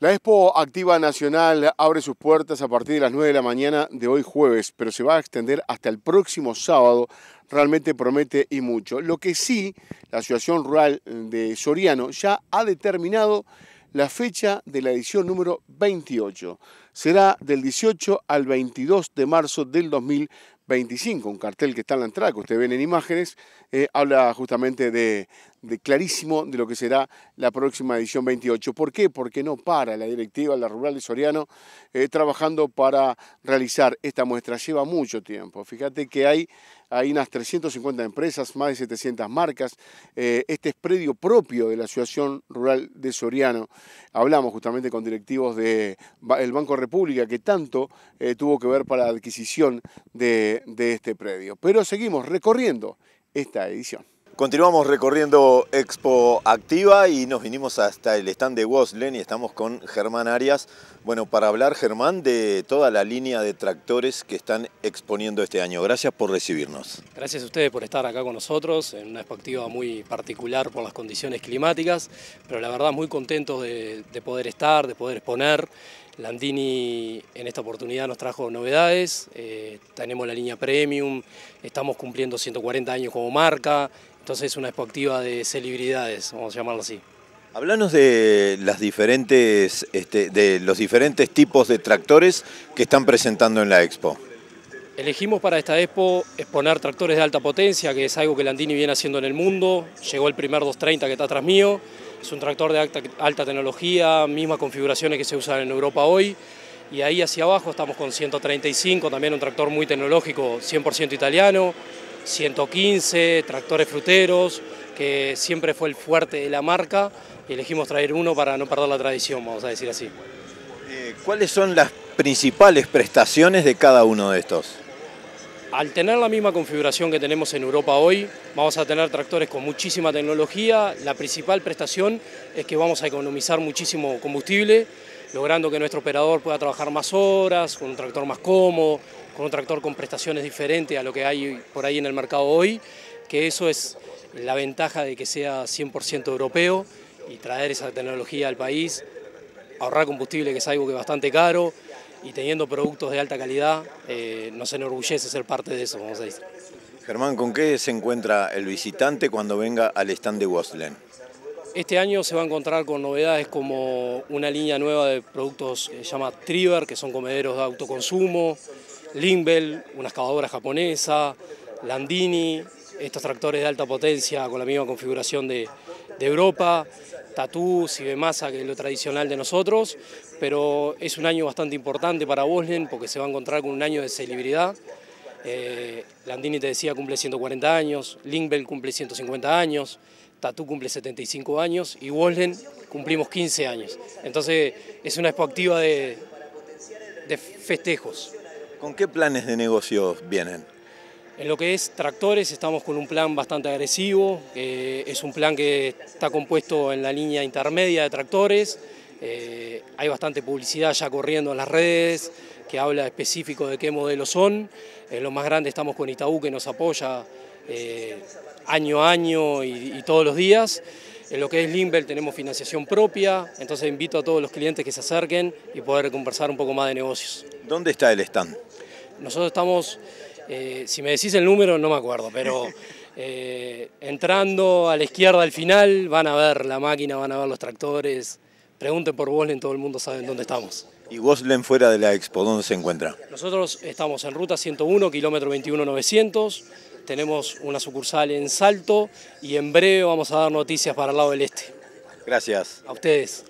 La Expo Activa Nacional abre sus puertas a partir de las 9 de la mañana de hoy jueves, pero se va a extender hasta el próximo sábado. Realmente promete y mucho. Lo que sí, la Asociación Rural de Soriano ya ha determinado la fecha de la edición número 28. Será del 18 al 22 de marzo del 2020. 25, un cartel que está en la entrada, que ustedes ven en imágenes, eh, habla justamente de, clarísimo de lo que será la próxima edición 28. ¿Por qué? Porque no para la directiva, la rural de Soriano, eh, trabajando para realizar esta muestra. Lleva mucho tiempo. Fíjate que hay, unas 350 empresas, más de 700 marcas. Eh, este es predio propio de la Asociación Rural de Soriano. Hablamos justamente con directivos del de Banco República, que tanto tuvo que ver para la adquisición de de este predio. Pero seguimos recorriendo esta edición. Continuamos recorriendo Expo Activa y nos vinimos hasta el stand de Woslen y estamos con Germán Arias. Bueno, para hablar, Germán, de toda la línea de tractores que están exponiendo este año. Gracias por recibirnos. Gracias a ustedes por estar acá con nosotros en una expo activa muy particular por las condiciones climáticas, pero la verdad muy contentos de poder estar, de poder exponer Landini en esta oportunidad nos trajo novedades, eh, tenemos la línea Premium, estamos cumpliendo 140 años como marca, entonces es una expo activa de celebridades, vamos a llamarlo así. Hablanos de este, de los diferentes tipos de tractores que están presentando en la expo. Elegimos para esta expo exponer tractores de alta potencia, que es algo que Landini viene haciendo en el mundo. Llegó el primer 230 que está atrás mío. Es un tractor de alta, tecnología, mismas configuraciones que se usan en Europa hoy. Y ahí hacia abajo estamos con 135, también un tractor muy tecnológico, 100% italiano, 115, tractores fruteros, que siempre fue el fuerte de la marca. Y elegimos traer uno para no perder la tradición, vamos a decir así. Eh, ¿Cuáles son las principales prestaciones de cada uno de estos? Al tener la misma configuración que tenemos en Europa hoy, vamos a tener tractores con muchísima tecnología. La principal prestación es que vamos a economizar muchísimo combustible, logrando que nuestro operador pueda trabajar más horas, con un tractor más cómodo, con un tractor con prestaciones diferentes a lo que hay por ahí en el mercado hoy, que eso es la ventaja de que sea 100% europeo y traer esa tecnología al país, ahorrar combustible, que es algo que es bastante caro, y teniendo productos de alta calidad, eh, nos enorgullece ser parte de eso, vamos a decir. Germán, ¿con qué se encuentra el visitante cuando venga al stand de Wasland? Este año se va a encontrar con novedades como una línea nueva de productos que se llama Triver, que son comederos de autoconsumo, Limbel, una excavadora japonesa, Landini, estos tractores de alta potencia con la misma configuración de Europa tatús y más que lo tradicional de nosotros, pero es un año bastante importante para Boslen porque se va a encontrar con un año de celebridad. Eh, Landini te decía cumple 140 años, Lindbergh cumple 150 años, Tatú cumple 75 años y Boslen cumplimos 15 años. Entonces es una expectativa de, de festejos. ¿Con qué planes de negocios vienen? En lo que es tractores, estamos con un plan bastante agresivo, es un plan que está compuesto en la línea intermedia de tractores, eh, hay bastante publicidad ya corriendo en las redes que habla específico de qué modelos son, en lo más grande estamos con Itaú que nos apoya eh, año a año y, y, todos los días. En lo que es Limbel tenemos financiación propia, entonces invito a todos los clientes que se acerquen y poder conversar un poco más de negocios. ¿Dónde está el stand? Nosotros estamos eh, si me decís el número no me acuerdo, pero eh, entrando a la izquierda al final van a ver la máquina, van a ver los tractores. Pregunten por Boslen, todo el mundo sabe en dónde estamos. ¿Y Boslen fuera de la expo, dónde se encuentra? Nosotros estamos en ruta 101, kilómetro 21.900, Tenemos una sucursal en Salto y en breve vamos a dar noticias para el lado del este. Gracias. A ustedes.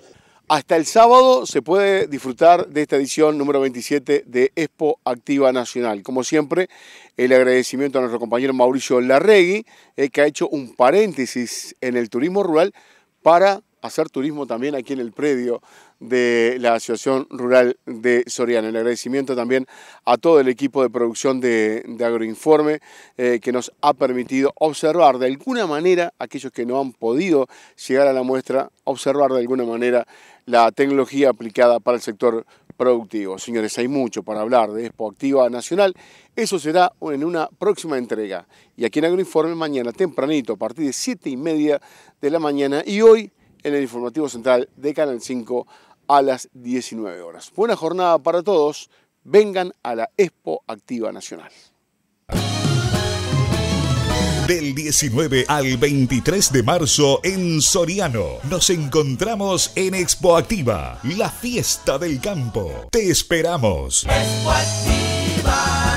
Hasta el sábado se puede disfrutar de esta edición número 27 de Expo Activa Nacional. Como siempre, el agradecimiento a nuestro compañero Mauricio Larregui, eh, que ha hecho un paréntesis en el turismo rural para hacer turismo también aquí en el predio de la Asociación Rural de Soriano. El agradecimiento también a todo el equipo de producción de, Agroinforme eh, que nos ha permitido observar de alguna manera, aquellos que no han podido llegar a la muestra, observar de alguna manera la tecnología aplicada para el sector productivo. Señores, hay mucho para hablar de Expo Activa Nacional. Eso será en una próxima entrega. Y aquí en Agroinforme mañana tempranito, a partir de 7 y media de la mañana. Y hoy en el informativo central de Canal 5 a las 19 horas. Buena jornada para todos. Vengan a la Expo Activa Nacional. Del 19 al 23 de marzo en Soriano nos encontramos en Expo Activa, la fiesta del campo. Te esperamos. Expo Activa.